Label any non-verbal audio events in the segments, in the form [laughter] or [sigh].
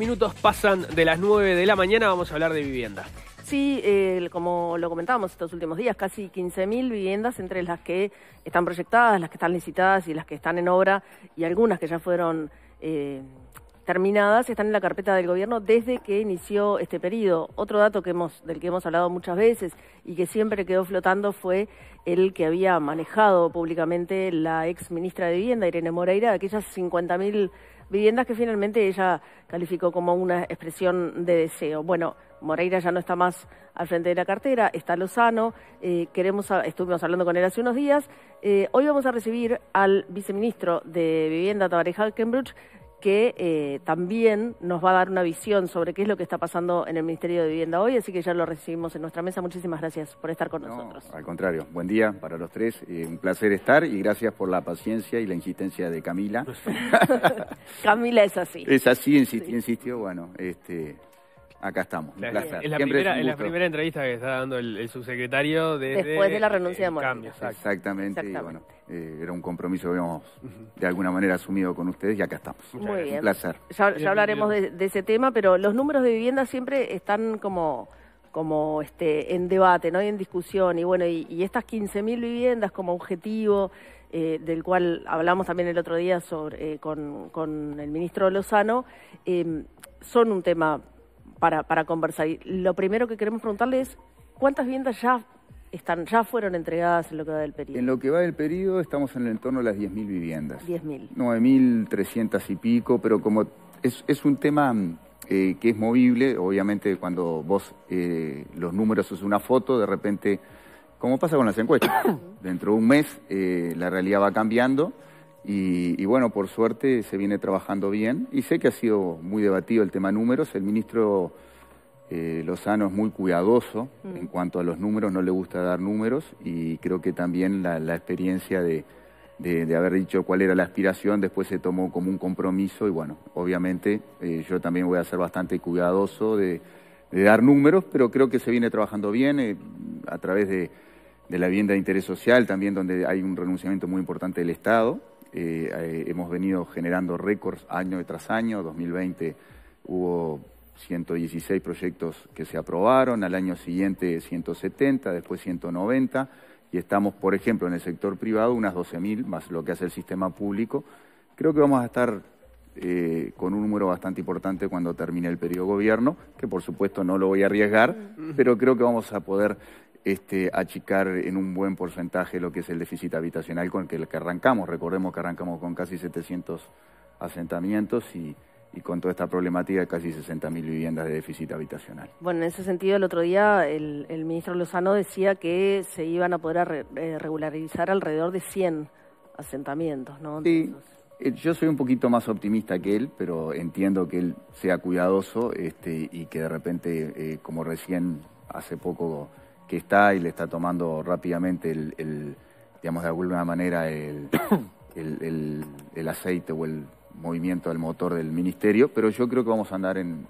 minutos pasan de las 9 de la mañana, vamos a hablar de vivienda. Sí, como lo comentábamos estos últimos días, casi 15.000 viviendas entre las que están proyectadas, las que están licitadas y las que están en obra y algunas que ya fueron eh, terminadas están en la carpeta del gobierno desde que inició este periodo. Otro dato que hemos, del que hemos hablado muchas veces y que siempre quedó flotando fue el que había manejado públicamente la ex ministra de Vivienda, Irene Moreira, de aquellas 50.000 viviendas que finalmente ella calificó como una expresión de deseo. Bueno, Moreira ya no está más al frente de la cartera, está Lozano, eh, queremos estuvimos hablando con él hace unos días. Eh, hoy vamos a recibir al viceministro de Vivienda, Tabaré Cambridge que eh, también nos va a dar una visión sobre qué es lo que está pasando en el Ministerio de Vivienda hoy, así que ya lo recibimos en nuestra mesa. Muchísimas gracias por estar con nosotros. Al contrario, buen día para los tres, eh, un placer estar y gracias por la paciencia y la insistencia de Camila. [laughs] [laughs] Camila es así. Es así, insistió, insistió bueno, este, acá estamos. Un placer. Es la, primera, entrevista que está dando el, subsecretario desde, después de la eh, renuncia de Moreno. Exactamente. Y bueno, eh, era un compromiso que habíamos de alguna manera asumido con ustedes y acá estamos. Muy bien. placer. Ya, hablaremos de, ese tema, pero los números de viviendas siempre están como este en debate, ¿no? hay en discusión. Y bueno, y, estas 15.000 viviendas como objetivo, eh, del cual hablamos también el otro día con, el ministro Lozano, son un tema para, para conversar. Y lo primero que queremos preguntarle es, ¿cuántas viviendas ya están, ya fueron entregadas en lo que va del periodo? En lo que va del periodo estamos en el entorno de las 10.000 viviendas. 10.000. 9.300 y pico, pero como es, es un tema eh, que es movible, obviamente cuando vos eh, los números es una foto, de repente, como pasa con las encuestas, [coughs] dentro de un mes eh, la realidad va cambiando. Y, bueno, por suerte se viene trabajando bien y sé que ha sido muy debatido el tema números. El ministro eh, Lozano es muy cuidadoso mm. en cuanto a los números, no le gusta dar números y creo que también la, experiencia de, haber dicho cuál era la aspiración después se tomó como un compromiso y bueno, obviamente eh, yo también voy a ser bastante cuidadoso de, dar números, pero creo que se viene trabajando bien eh, a través de la vivienda de interés social, también donde hay un renunciamiento muy importante del Estado. Eh, hemos venido generando récords año tras año. 2020 hubo 116 proyectos que se aprobaron, al año siguiente 170, después 190, y estamos, por ejemplo, en el sector privado unas 12.000 más lo que hace el sistema público. Creo que vamos a estar eh, con un número bastante importante cuando termine el periodo de gobierno, que por supuesto no lo voy a arriesgar, pero creo que vamos a poder este, achicar en un buen porcentaje lo que es el déficit habitacional con el que, arrancamos. Recordemos que arrancamos con casi 700 asentamientos y, con toda esta problemática casi 60.000 viviendas de déficit habitacional. Bueno, en ese sentido, el otro día el, ministro Lozano decía que se iban a poder eh, regularizar alrededor de 100 asentamientos, eh, yo soy un poquito más optimista que él, pero entiendo que él sea cuidadoso este, y que de repente, eh, como recién hace poco que está y le está tomando rápidamente el, digamos, de alguna manera [coughs] el, aceite o el movimiento del motor del ministerio, pero yo creo que vamos a andar en,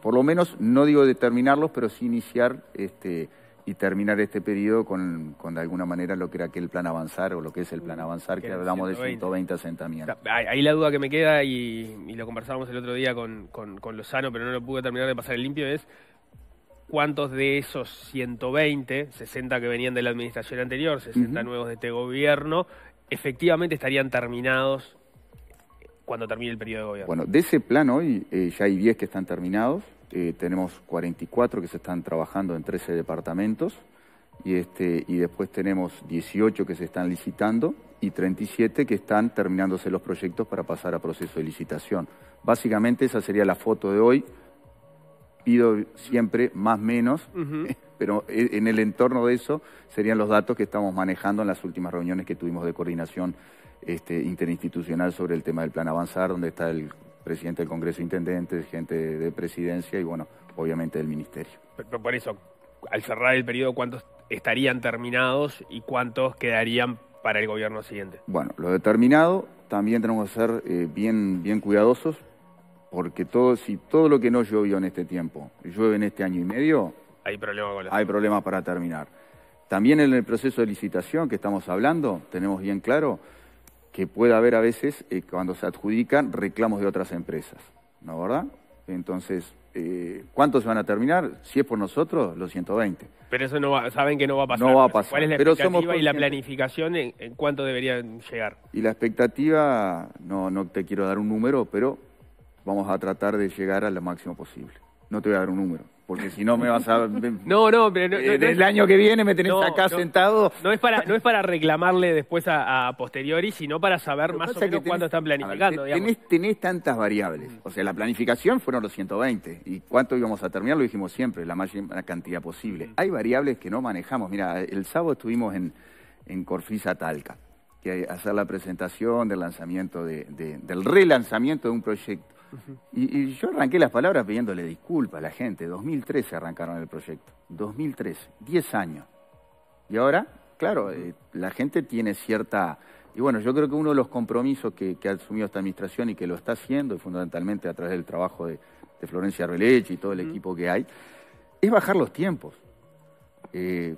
por lo menos, no digo determinarlos, pero sí iniciar este, y terminar este periodo con, con, de alguna manera lo que era aquel plan avanzar o lo que es el plan avanzar, que, hablamos de 120 asentamientos. Ahí la duda que me queda, y, lo conversábamos el otro día con, con, con Lozano, pero no lo pude terminar de pasar el limpio, es cuántos de esos 120, 60 que venían de la administración anterior, 60 nuevos de este gobierno, efectivamente estarían terminados cuando termine el periodo de gobierno. Bueno, de ese plan hoy eh, ya hay 10 que están terminados, eh, tenemos 44 que se están trabajando en 13 departamentos y, este, y después tenemos 18 que se están licitando y 37 que están terminándose los proyectos para pasar a proceso de licitación. Básicamente esa sería la foto de hoy pido siempre más menos, [laughs] pero e, en el entorno de eso serían los datos que estamos manejando en las últimas reuniones que tuvimos de coordinación este, interinstitucional sobre el tema del plan avanzar, donde está el presidente del Congreso Intendente, gente de, presidencia y bueno, obviamente del Ministerio. Pero, por eso, al cerrar el periodo, ¿cuántos estarían terminados y cuántos quedarían para el gobierno siguiente? Bueno, lo determinado también tenemos que ser eh, bien, bien cuidadosos porque todo, si todo lo que no llovió en este tiempo llueve en este año y medio, hay, hay problemas para terminar. También en el proceso de licitación que estamos hablando, tenemos bien claro que puede haber a veces, eh, cuando se adjudican, reclamos de otras empresas, ¿no verdad? Entonces, eh, ¿cuántos van a terminar? Si es por nosotros, los 120. Pero eso no saben que no va a pasar. No va a pasar. ¿Cuál es la expectativa y la planificación en, en, cuánto deberían llegar? Y la expectativa, no, no te quiero dar un número, pero vamos a tratar de llegar a lo máximo posible. No te voy a dar un número, porque si no me vas a... [laughs] no, no, pero... Eh, el año que viene me tenés acá sentado. No es, para, no es para reclamarle después a, posteriori, sino para saber más sobre menos cuándo están planificando. tenés, tantas variables. O sea, la planificación fueron los 120. ¿Y cuánto íbamos a terminar? Lo dijimos siempre, la máxima cantidad posible. Hay variables que no manejamos. Mira, el sábado estuvimos en, en Corfisa Talca, que hacer la presentación del lanzamiento del relanzamiento de un proyecto y, yo arranqué las palabras pidiéndole disculpas a la gente. 2013 arrancaron el proyecto. 2013, 10 años. Y ahora, claro, eh, la gente tiene cierta... Y bueno, yo creo que uno de los compromisos que, ha asumido esta administración y que lo está haciendo, y fundamentalmente a través del trabajo de, Florencia Releche y todo el equipo que hay, es bajar los tiempos. Eh,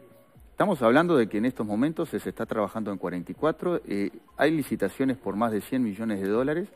estamos hablando de que en estos momentos se está trabajando en 44, eh, hay licitaciones por más de 100 millones de dólares,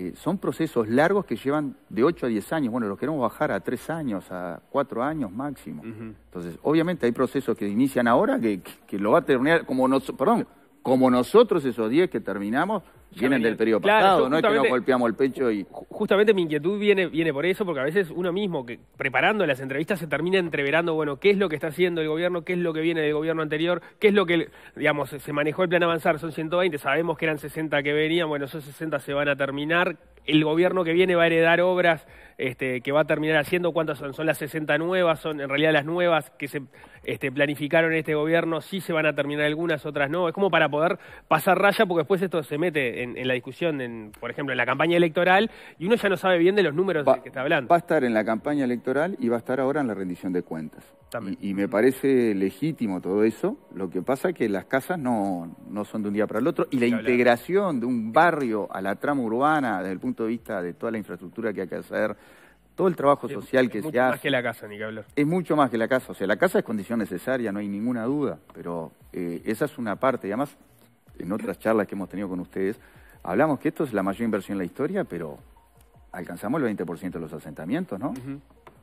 eh, son procesos largos que llevan de 8 a 10 años. Bueno, los queremos bajar a 3 años, a 4 años máximo. Entonces, obviamente hay procesos que inician ahora que, que, que lo va a terminar como nosotros, perdón, como nosotros esos 10 que terminamos, vienen del periodo pasado, no es que nos golpeamos el pecho y... Justamente mi inquietud viene, viene por eso, porque a veces uno mismo, que preparando las entrevistas, se termina entreverando, bueno, qué es lo que está haciendo el gobierno, qué es lo que viene del gobierno anterior, qué es lo que, digamos, se manejó el plan avanzar, son 120, sabemos que eran 60 que venían, bueno, esos 60 se van a terminar, el gobierno que viene va a heredar obras este, que va a terminar haciendo, cuántas son, son las 60 nuevas, son en realidad las nuevas que se este, planificaron en este gobierno, sí se van a terminar algunas, otras no, es como para poder pasar raya porque después esto se mete en, la discusión, en, por ejemplo, en la campaña electoral y uno ya no sabe bien de los números que está hablando. Va a estar en la campaña electoral y va a estar ahora en la rendición de cuentas. Y, me parece legítimo todo eso, lo que pasa es que las casas no son de un día para el otro y la integración de un barrio a la trama urbana desde el punto de vista de toda la infraestructura que hay que hacer, todo el trabajo social que es se mucho más que la casa, ni que hablar. Es mucho más que la casa. O sea, la casa es condición necesaria, no hay ninguna duda, pero eh, esa es una parte. Y además, en otras charlas que hemos tenido con ustedes, hablamos que esto es la mayor inversión en la historia, pero alcanzamos el 20% de los asentamientos, ¿no?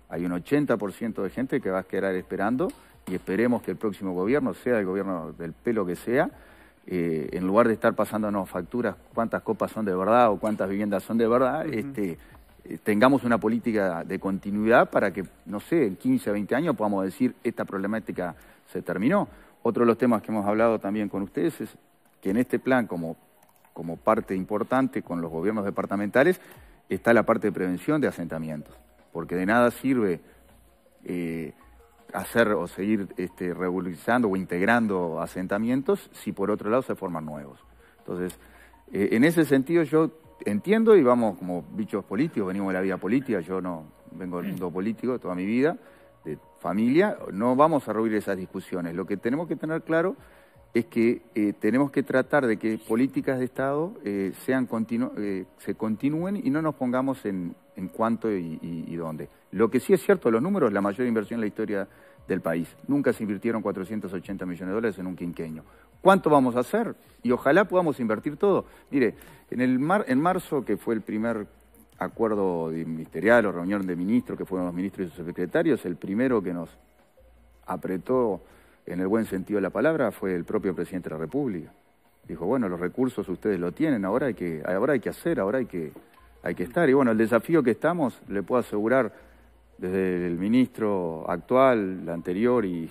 Hay un 80% de gente que va a quedar esperando y esperemos que el próximo gobierno, sea el gobierno del pelo que sea, eh, en lugar de estar pasándonos facturas cuántas copas son de verdad o cuántas viviendas son de verdad, este tengamos una política de continuidad para que, no sé, en 15, o 20 años podamos decir esta problemática se terminó. Otro de los temas que hemos hablado también con ustedes es que en este plan, como, como parte importante con los gobiernos departamentales, está la parte de prevención de asentamientos, porque de nada sirve eh, hacer o seguir este, regularizando o integrando asentamientos si por otro lado se forman nuevos. Entonces, eh, en ese sentido yo entiendo y vamos como bichos políticos, venimos de la vida política, yo no vengo del mundo político toda mi vida, de familia, no vamos a rehuir esas discusiones. Lo que tenemos que tener claro es que eh, tenemos que tratar de que políticas de Estado eh, sean eh, se continúen y no nos pongamos en, en cuánto y dónde. Lo que sí es cierto, los números, la mayor inversión en la historia del país. Nunca se invirtieron 480 millones de dólares en un quinqueño. ¿Cuánto vamos a hacer? Y ojalá podamos invertir todo. Mire, en, el mar, en marzo, que fue el primer acuerdo ministerial o reunión de ministros, que fueron los ministros y sus secretarios, el primero que nos apretó en el buen sentido de la palabra fue el propio presidente de la República. Dijo, bueno, los recursos ustedes lo tienen, ahora hay que, ahora hay que hacer, ahora hay que, hay que estar. Y bueno, el desafío que estamos, le puedo asegurar desde el ministro actual, la anterior y,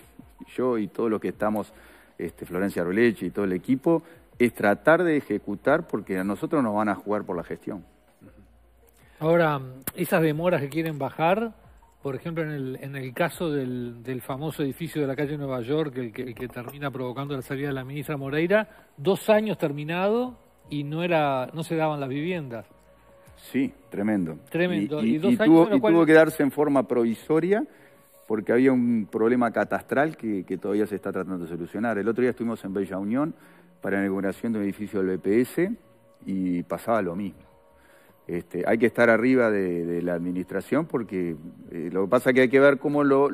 yo y todos los que estamos, este, Florencia Arbeleche y todo el equipo, es tratar de ejecutar porque a nosotros nos van a jugar por la gestión. Ahora, esas demoras que quieren bajar, por ejemplo, en el, caso del, famoso edificio de la calle Nueva York, el que, que termina provocando la salida de la ministra Moreira, dos años terminado y no, era, no se daban las viviendas. Sí, tremendo. Tremendo. Y, tuvo, que darse en forma provisoria porque había un problema catastral que, todavía se está tratando de solucionar. El otro día estuvimos en Bella Unión para la inauguración de un edificio del BPS y pasaba lo mismo. Este, hay que estar arriba de, la administración porque eh, lo que pasa es que hay que ver cómo lo,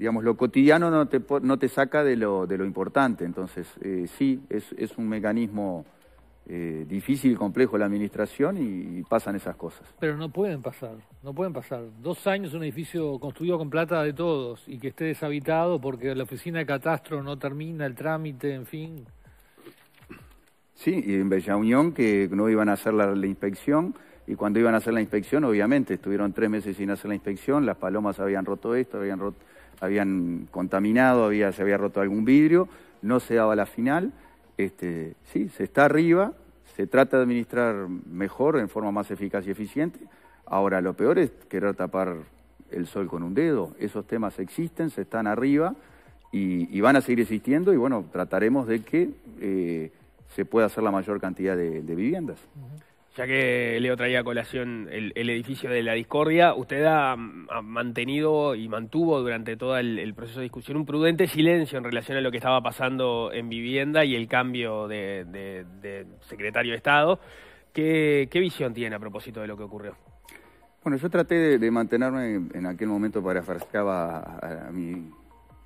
digamos, lo cotidiano no te, saca de lo, importante. Entonces, eh, sí, es un mecanismo eh, difícil y complejo la administración y, pasan esas cosas. Pero no pueden pasar, no pueden pasar. Dos años un edificio construido con plata de todos y que esté deshabitado porque la oficina de catastro no termina el trámite, en fin. Sí, y en Bella Unión que no iban a hacer la, inspección y cuando iban a hacer la inspección, obviamente, estuvieron tres meses sin hacer la inspección, las palomas habían roto esto, habían, habían contaminado, había, se había roto algún vidrio, no se daba la final este, sí, se está arriba, se trata de administrar mejor, en forma más eficaz y eficiente. Ahora, lo peor es querer tapar el sol con un dedo. Esos temas existen, se están arriba y, van a seguir existiendo y bueno, trataremos de que eh, se pueda hacer la mayor cantidad de, viviendas ya que Leo traía a colación el, edificio de la discordia, usted ha, mantenido y mantuvo durante todo el, proceso de discusión un prudente silencio en relación a lo que estaba pasando en vivienda y el cambio de, secretario de Estado. ¿Qué, visión tiene a propósito de lo que ocurrió? Bueno, yo traté de, mantenerme en, aquel momento, para a, a mi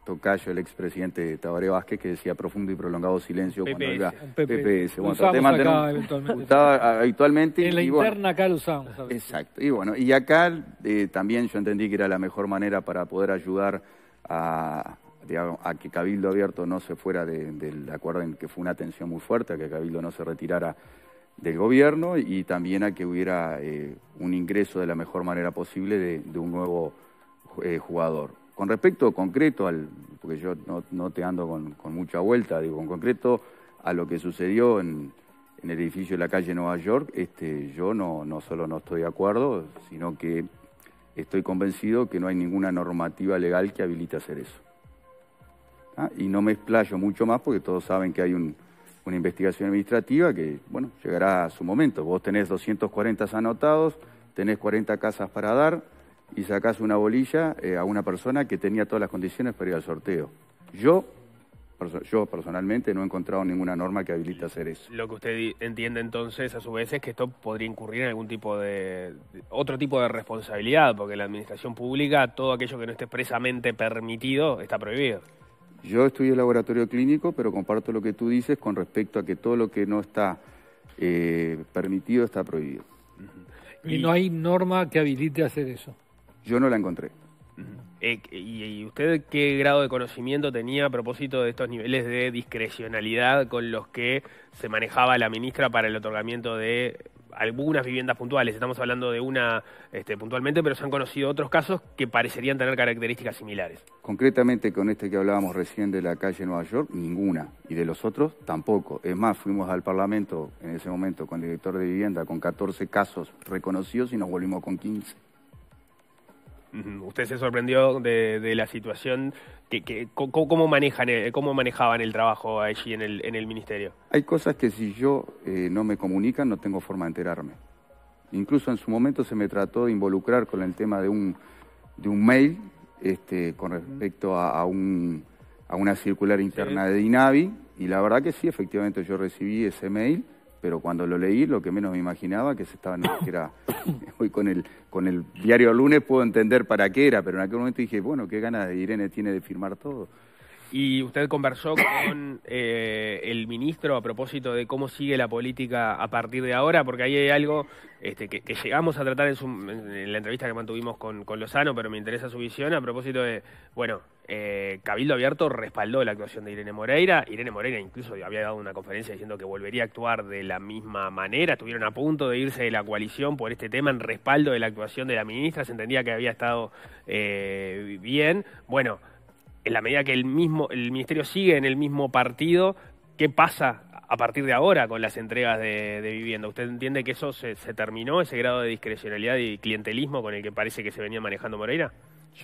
Tocayo, el expresidente Tabaré Vázquez, que decía profundo y prolongado silencio cuando era PPS. Bueno, habitualmente. En la interna acá lo usamos. Exacto. Y bueno, y acá eh, también yo entendí que era la mejor manera para poder ayudar a, a que Cabildo Abierto no se fuera del acuerdo en que fue una tensión muy fuerte, a que Cabildo no se retirara del gobierno y también a que hubiera eh, un ingreso de la mejor manera posible de, de un nuevo eh, jugador con respecto concreto, al, porque yo no, te ando con, mucha vuelta, digo, en concreto a lo que sucedió en, el edificio de la calle Nueva York, este, yo no, solo no estoy de acuerdo, sino que estoy convencido que no hay ninguna normativa legal que habilite hacer eso. ¿Ah? Y no me explayo mucho más porque todos saben que hay una investigación administrativa que, bueno, llegará a su momento. Vos tenés 240 anotados, tenés 40 casas para dar y sacás una bolilla eh, a una persona que tenía todas las condiciones para ir al sorteo. Yo, yo personalmente no he encontrado ninguna norma que habilite hacer eso. Lo que usted entiende entonces a su vez es que esto podría incurrir en algún tipo de, otro tipo de responsabilidad, porque la administración pública todo aquello que no esté expresamente permitido está prohibido. Yo estudié el laboratorio clínico, pero comparto lo que tú dices con respecto a que todo lo que no está eh, permitido está prohibido. Y no hay norma que habilite hacer eso. Yo no la encontré. Eh, ¿Y usted qué grado de conocimiento tenía a propósito de estos niveles de discrecionalidad con los que se manejaba la ministra para el otorgamiento de algunas viviendas puntuales? Estamos hablando de una este, puntualmente, pero se han conocido otros casos que parecerían tener características similares. Concretamente con este que hablábamos recién de la calle Nueva York, ninguna. Y de los otros, tampoco. Es más, fuimos al Parlamento en ese momento con el director de vivienda con 14 casos reconocidos y nos volvimos con 15. Mm, usted se sorprendió de, la situación. Que, cómo, manejan, eh, ¿Cómo manejaban el trabajo allí en el, ministerio? Hay cosas que si yo eh, no me comunican no tengo forma de enterarme. Incluso en su momento se me trató de involucrar con el tema de un, de un mail este, con respecto a, una circular interna de Dinavi, y la verdad que sí, efectivamente yo recibí ese mail pero cuando lo leí lo que menos me imaginaba que se estaba [coughs] que era hoy con el con el diario lunes puedo entender para qué era pero en aquel momento dije bueno qué ganas de Irene tiene de firmar todo y usted conversó con eh, el ministro a propósito de cómo sigue la política a partir de ahora, porque ahí hay algo este, que, llegamos a tratar en, la entrevista que mantuvimos con, con, Lozano, pero me interesa su visión a propósito de, bueno, eh, Cabildo Abierto respaldó la actuación de Irene Moreira. Irene Moreira incluso había dado una conferencia diciendo que volvería a actuar de la misma manera. Estuvieron a punto de irse de la coalición por este tema en respaldo de la actuación de la ministra. Se entendía que había estado eh, bien. Bueno en la medida que el mismo el ministerio sigue en el mismo partido, ¿qué pasa a partir de ahora con las entregas de, vivienda? ¿Usted entiende que eso se, terminó, ese grado de discrecionalidad y clientelismo con el que parece que se venía manejando Moreira?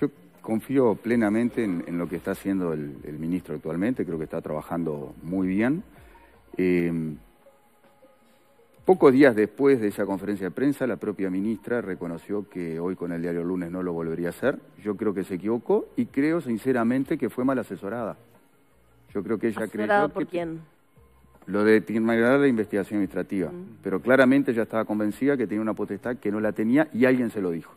Yo confío plenamente en, lo que está haciendo el, ministro actualmente, creo que está trabajando muy bien. Eh, Pocos días después de esa conferencia de prensa, la propia ministra reconoció que hoy con el diario lunes no lo volvería a hacer. Yo creo que se equivocó y creo sinceramente que fue mal asesorada. Yo creo que ella ¿Asesorada por quién? Lo de la investigación administrativa. Mm. Pero claramente ella estaba convencida que tenía una potestad que no la tenía y alguien se lo dijo.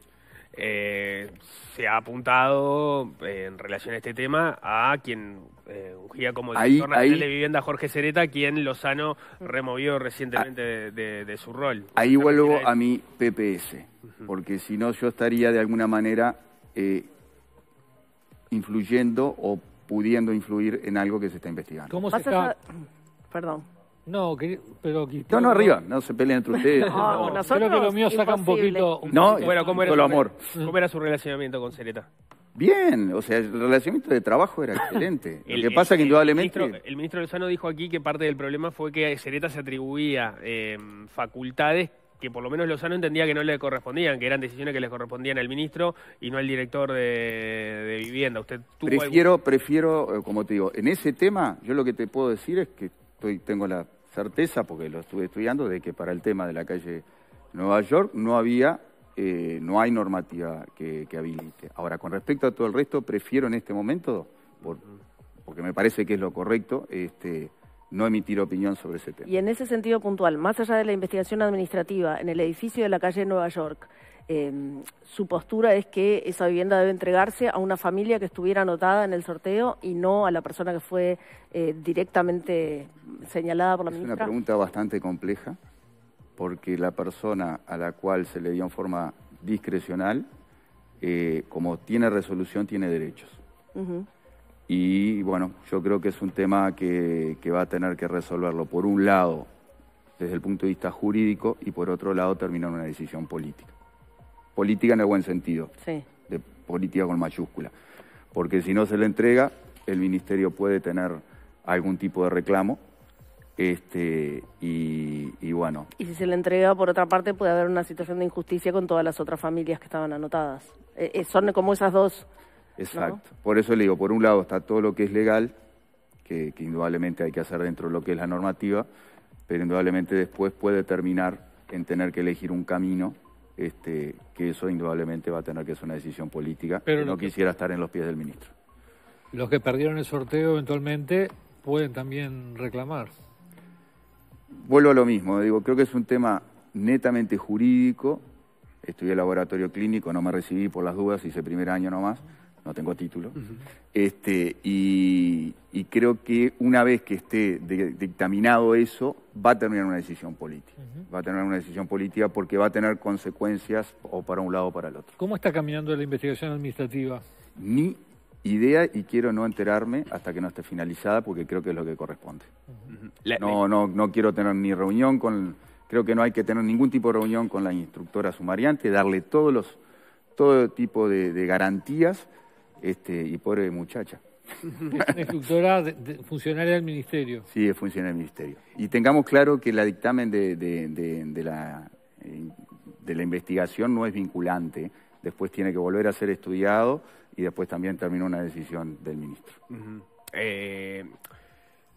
Eh, se ha apuntado eh, en relación a este tema a quien eh, como director de vivienda Jorge Sereta, quien Lozano removió recientemente ah. de, su rol. Ahí vuelvo a mi PPS, porque si no yo estaría de alguna manera eh, influyendo o pudiendo influir en algo que se está investigando. ¿Cómo se está... Perdón. No, pero que, No, no, arriba, no se peleen entre ustedes. no, no. Creo que lo mío saca un poquito. no, bueno, ¿cómo era, su, su relacionamiento con Cereta? Bien, o sea, el relacionamiento de trabajo era excelente. lo que pasa es que indudablemente... El ministro, Lozano dijo aquí que parte del problema fue que Cereta se atribuía em, facultades que por lo menos Lozano entendía que no le correspondían, que eran decisiones que le correspondían al ministro y no al director de, vivienda. Usted tuvo prefiero, prefiero, eh, como te digo, en ese tema yo lo que te puedo decir es que estoy, tengo la certeza, porque lo estuve estudiando, de que para el tema de la calle Nueva York no había, eh, no hay normativa que, habilite. Ahora, con respecto a todo el resto, prefiero en este momento, porque me parece que es lo correcto, este, no emitir opinión sobre ese tema. Y en ese sentido puntual, más allá de la investigación administrativa en el edificio de la calle Nueva York, Em, su postura es que esa vivienda debe entregarse a una familia que estuviera anotada en el sorteo y no a la persona que fue eh, directamente señalada por la Es una pregunta bastante compleja porque la persona a la cual se le dio en forma discrecional, eh, como tiene resolución, tiene derechos. Y bueno, yo creo que es un tema que, que va a tener que resolverlo, por un lado, desde el punto de vista jurídico, y por otro lado, terminar una decisión política política en el buen sentido, sí. de política con mayúscula, porque si no se le entrega, el ministerio puede tener algún tipo de reclamo. Este, y, bueno. Y si se le entrega, por otra parte, puede haber una situación de injusticia con todas las otras familias que estaban anotadas. Eh, eh, son como esas dos. Exacto. Por eso le digo, por un lado está todo lo que es legal, que, indudablemente hay que hacer dentro de lo que es la normativa, pero indudablemente después puede terminar en tener que elegir un camino este, que eso indudablemente va a tener que ser una decisión política. Pero no quisiera estar en los pies del ministro. Los que perdieron el sorteo eventualmente pueden también reclamar. Vuelvo a lo mismo, digo, creo que es un tema netamente jurídico. Estudié laboratorio clínico, no me recibí por las dudas, hice primer año nomás no tengo título, este, y, creo que una vez que esté dictaminado eso, va a terminar una decisión política. Va a tener una decisión política porque va a tener consecuencias o para un lado o para el otro. ¿Cómo está caminando la investigación administrativa? Ni idea y quiero no enterarme hasta que no esté finalizada porque creo que es lo que corresponde. No, no, no quiero tener ni reunión con... Creo que no hay que tener ningún tipo de reunión con la instructora sumariante, darle todos los todo tipo de garantías este, y pobre muchacha. [laughs] Instructora, de, funcionaria del Ministerio. Sí, es funcionaria del Ministerio. Y tengamos claro que el dictamen de, la, eh, de la investigación no es vinculante. Después tiene que volver a ser estudiado y después también termina una decisión del ministro.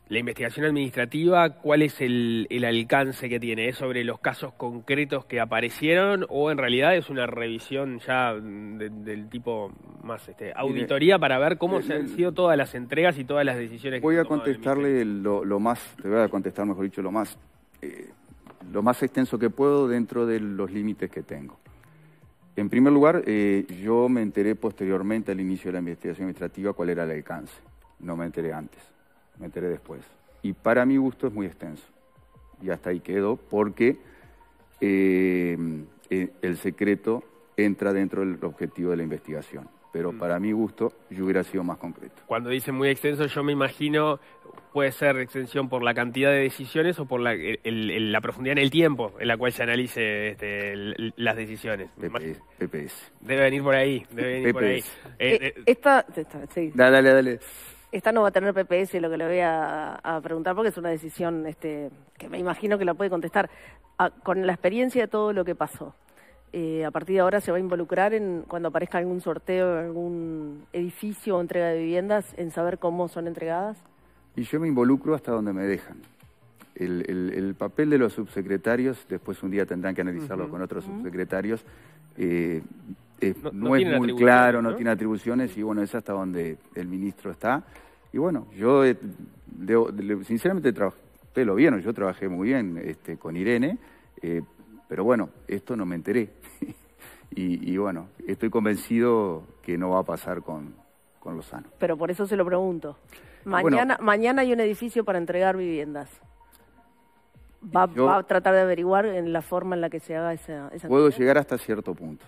La investigación administrativa, ¿cuál es el, alcance que tiene? ¿Es sobre los casos concretos que aparecieron o en realidad es una revisión ya del tipo más este, auditoría para ver cómo se han sido todas las entregas y todas las decisiones voy Voy a contestarle lo, más, te voy a contestar mejor dicho, lo más, eh, lo más extenso que puedo dentro de los límites que tengo. En primer lugar, eh, yo me enteré posteriormente al inicio de la investigación administrativa cuál era el alcance, no me enteré antes meteré después. Y para mi gusto es muy extenso. Y hasta ahí quedó porque eh, eh, el secreto entra dentro del objetivo de la investigación. Pero mm. para mi gusto yo hubiera sido más concreto. Cuando dice muy extenso, yo me imagino puede ser extensión por la cantidad de decisiones o por la, la profundidad en el tiempo en la cual se analice este, las decisiones. Debe venir por ahí. Debe venir por ahí. Eh, esta, Dale, dale, dale. Esta no va a tener PPS, lo que le voy a, preguntar, porque es una decisión este, que me imagino que la puede contestar. Ah, con la experiencia de todo lo que pasó, eh, a partir de ahora se va a involucrar en cuando aparezca algún sorteo, algún edificio o entrega de viviendas, en saber cómo son entregadas? Y yo me involucro hasta donde me dejan. El, papel de los subsecretarios, después un día tendrán que analizarlo con otros subsecretarios, eh, eh, no, es muy claro, no, tiene atribuciones y bueno, es hasta donde el ministro está. Y bueno, yo eh, sinceramente, ustedes lo vieron, yo trabajé muy bien este, con Irene, eh, pero bueno, esto no me enteré. [laughs] y, bueno, estoy convencido que no va a pasar con, con Lozano. Pero por eso se lo pregunto. Ah, mañana, mañana hay un edificio para entregar viviendas. Va, a tratar de averiguar en la forma en la que se haga esa... esa puedo llegar hasta cierto punto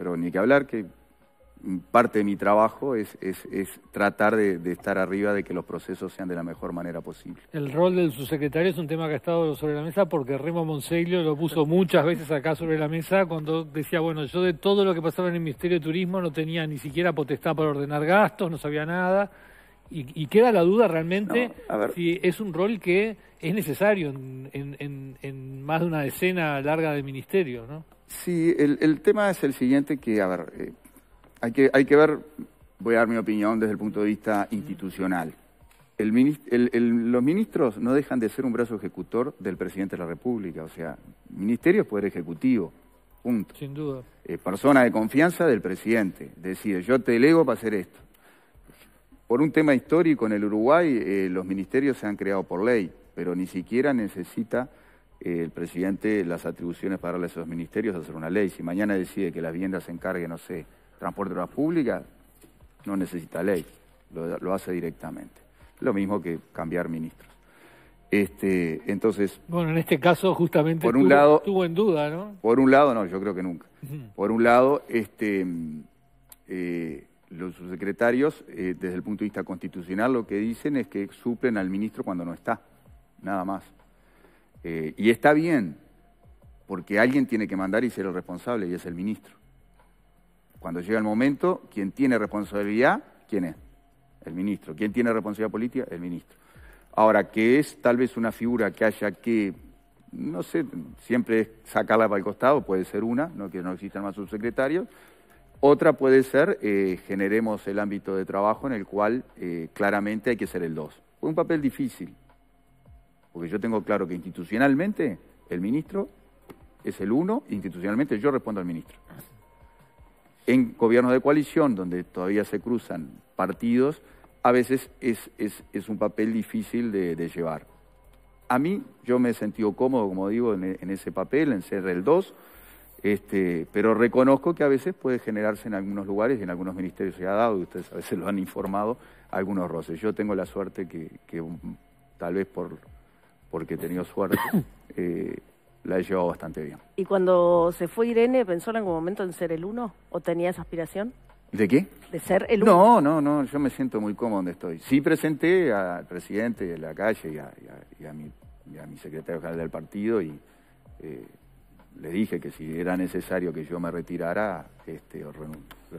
pero ni que hablar que parte de mi trabajo es, tratar de, estar arriba de que los procesos sean de la mejor manera posible. El rol del subsecretario es un tema que ha estado sobre la mesa porque Remo Monseglio lo puso muchas veces acá sobre la mesa cuando decía, bueno, yo de todo lo que pasaba en el Ministerio de Turismo no tenía ni siquiera potestad para ordenar gastos, no sabía nada. Y, queda la duda realmente si es un rol que es necesario en, más de una decena larga de Ministerio, ¿no? Sí, el, tema es el siguiente, que, a ver, eh, hay, que, hay que ver, voy a dar mi opinión desde el punto de vista institucional. los ministros no dejan de ser un brazo ejecutor del presidente de la República, o sea, ministerio es poder ejecutivo, punto. Sin duda. Eh, persona de confianza del presidente, decide, yo te elego para hacer esto. Por un tema histórico en el Uruguay, eh, los ministerios se han creado por ley, pero ni siquiera necesita el presidente las atribuciones para darle a esos ministerios hacer una ley. Si mañana decide que las viviendas se encargue, no sé, transporte de obras pública, no necesita ley, lo, hace directamente. Lo mismo que cambiar ministros. Este, entonces. Bueno, en este caso, justamente por un lado, estuvo en duda, ¿no? Por un lado, no, yo creo que nunca. Por un lado, este, eh, los subsecretarios, eh, desde el punto de vista constitucional, lo que dicen es que suplen al ministro cuando no está, nada más. Eh, y está bien, porque alguien tiene que mandar y ser el responsable, y es el ministro. Cuando llega el momento, quien tiene responsabilidad, ¿quién es? El ministro. ¿Quién tiene responsabilidad política? El ministro. Ahora, que es tal vez una figura que haya que, no sé, siempre sacarla para el costado, puede ser una, que no existan más subsecretarios. Otra puede ser, eh, generemos el ámbito de trabajo en el cual eh, claramente hay que ser el dos. Fue un papel difícil, porque yo tengo claro que institucionalmente el ministro es el uno, institucionalmente yo respondo al ministro. En gobiernos de coalición, donde todavía se cruzan partidos, a veces es, un papel difícil de, llevar. A mí, yo me he sentido cómodo, como digo, en, ese papel, en ser el 2, este, pero reconozco que a veces puede generarse en algunos lugares y en algunos ministerios se ha dado, y ustedes a veces lo han informado, algunos roces. Yo tengo la suerte que tal vez por, porque he tenido suerte, [coughs] eh, la he llevado bastante bien. ¿Y cuando se fue Irene, pensó en algún momento en ser el uno o tenía esa aspiración? ¿De qué? De ser el uno. No, no, no, yo me siento muy cómodo donde estoy. Sí presenté al presidente de la calle y a, mi, secretario general del partido y eh, le dije que si era necesario que yo me retirara, este,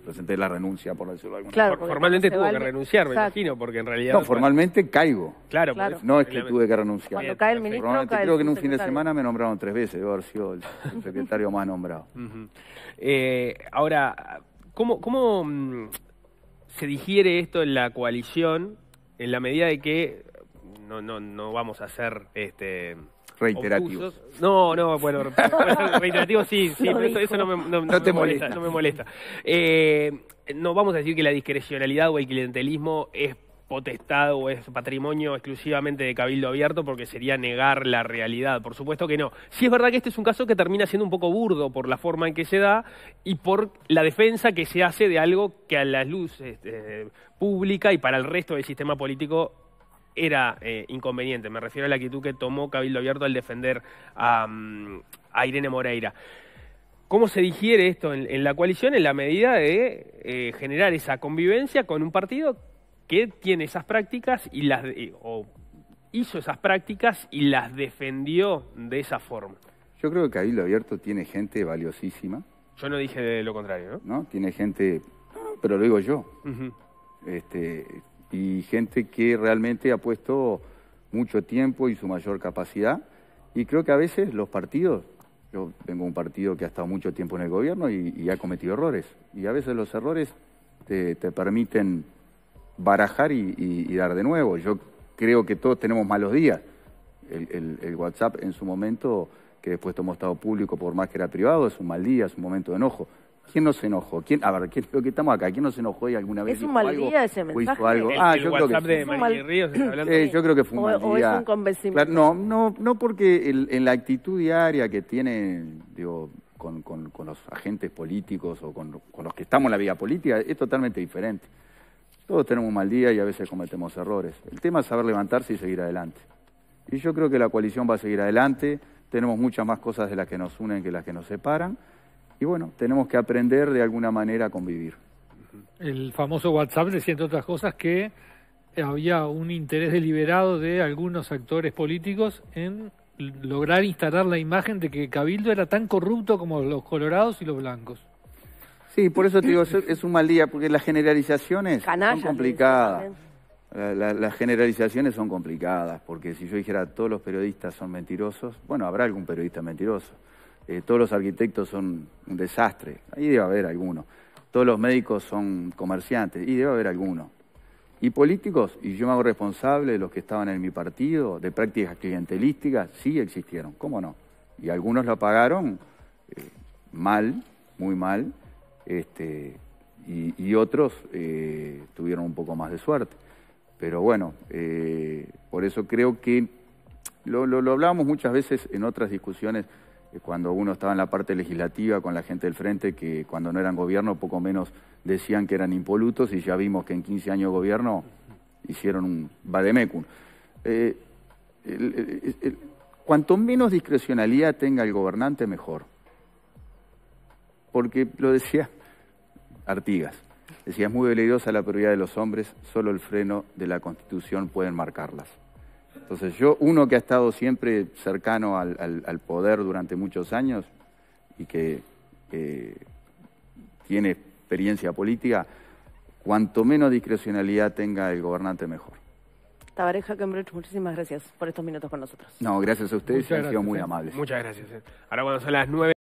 presenté la renuncia, por decirlo de alguna Formalmente tuve que renunciar, me imagino, porque en realidad... No, formalmente caigo. Claro, No es que tuve que renunciar. Cuando cae el ministro, cae el Creo que en un fin de semana me nombraron tres veces, debo haber sido el, secretario más nombrado. [laughs] Eh, ahora, ¿cómo, ¿cómo mm, se digiere esto en la coalición en la medida de que no, no, no vamos a hacer... este, Reiterativo. No, no, bueno, [laughs] reiterativo sí, sí, eso, no, me, molesta. No me molesta. Eh, no vamos a decir que la discrecionalidad o el clientelismo es potestad o es patrimonio exclusivamente de cabildo abierto porque sería negar la realidad. Por supuesto que no. Sí es verdad que este es un caso que termina siendo un poco burdo por la forma en que se da y por la defensa que se hace de algo que a la luz eh, pública y para el resto del sistema político era eh, inconveniente. Me refiero a la actitud que tomó Cabildo Abierto al defender a, mm, Irene Moreira. ¿Cómo se digiere esto en, la coalición en la medida de eh, generar esa convivencia con un partido que tiene esas prácticas y las o hizo esas prácticas y las defendió de esa forma? Yo creo que Cabildo Abierto tiene gente valiosísima. Yo no dije de lo contrario, ¿no? tiene gente, pero lo digo yo. este, y gente que realmente ha puesto mucho tiempo y su mayor capacidad. Y creo que a veces los partidos, yo tengo un partido que ha estado mucho tiempo en el gobierno y, ha cometido errores. Y a veces los errores te, permiten barajar y, dar de nuevo. Yo creo que todos tenemos malos días. El, el, WhatsApp en su momento, que después tomó estado público por más que era privado, es un mal día, es un momento de enojo. ¿Quién se enojó? ¿Quién, a ver, ¿quién, que estamos acá? ¿Quién nos enojó y alguna vez? Es un mal día ese mensaje. Algo? ah, yo, creo que de Ríos, eh, yo creo que fue un día. O es un convencimiento. no, no, porque en la actitud diaria que tiene, digo, con, los agentes políticos o con, con, los que estamos en la vida política es totalmente diferente. Todos tenemos un mal día y a veces cometemos errores. El tema es saber levantarse y seguir adelante. Y yo creo que la coalición va a seguir adelante. Tenemos muchas más cosas de las que nos unen que las que nos separan y bueno, tenemos que aprender de alguna manera a convivir. El famoso WhatsApp decía, entre otras cosas, que había un interés deliberado de algunos actores políticos en lograr instalar la imagen de que Cabildo era tan corrupto como los colorados y los blancos. Sí, por eso te digo, es un mal día, porque las generalizaciones son complicadas. las generalizaciones son complicadas, porque si yo dijera todos los periodistas son mentirosos, bueno, habrá algún periodista mentiroso eh, todos los arquitectos son un desastre, ahí debe haber alguno. Todos los médicos son comerciantes, y debe haber alguno. Y políticos, y yo me hago responsable de los que estaban en mi partido, de prácticas clientelísticas, sí existieron, ¿cómo no? Y algunos lo pagaron eh, mal, muy mal, este, y, otros eh, tuvieron un poco más de suerte. Pero bueno, por eso creo que lo, lo hablábamos muchas veces en otras discusiones eh, cuando uno estaba en la parte legislativa con la gente del frente, que cuando no eran gobierno poco menos decían que eran impolutos y ya vimos que en 15 años de gobierno hicieron un bademecum. Eh, cuanto menos discrecionalidad tenga el gobernante, mejor. Porque lo decía Artigas, decía, es muy veleidosa la prioridad de los hombres, solo el freno de la Constitución puede marcarlas. Entonces yo, uno que ha estado siempre cercano al, poder durante muchos años y que eh, tiene experiencia política, cuanto menos discrecionalidad tenga el gobernante, mejor. Tabareja Cambridge, muchísimas gracias por estos minutos con nosotros. No, gracias a ustedes, han sido muy eh. amables. Muchas gracias. Eh. Ahora cuando son las nueve...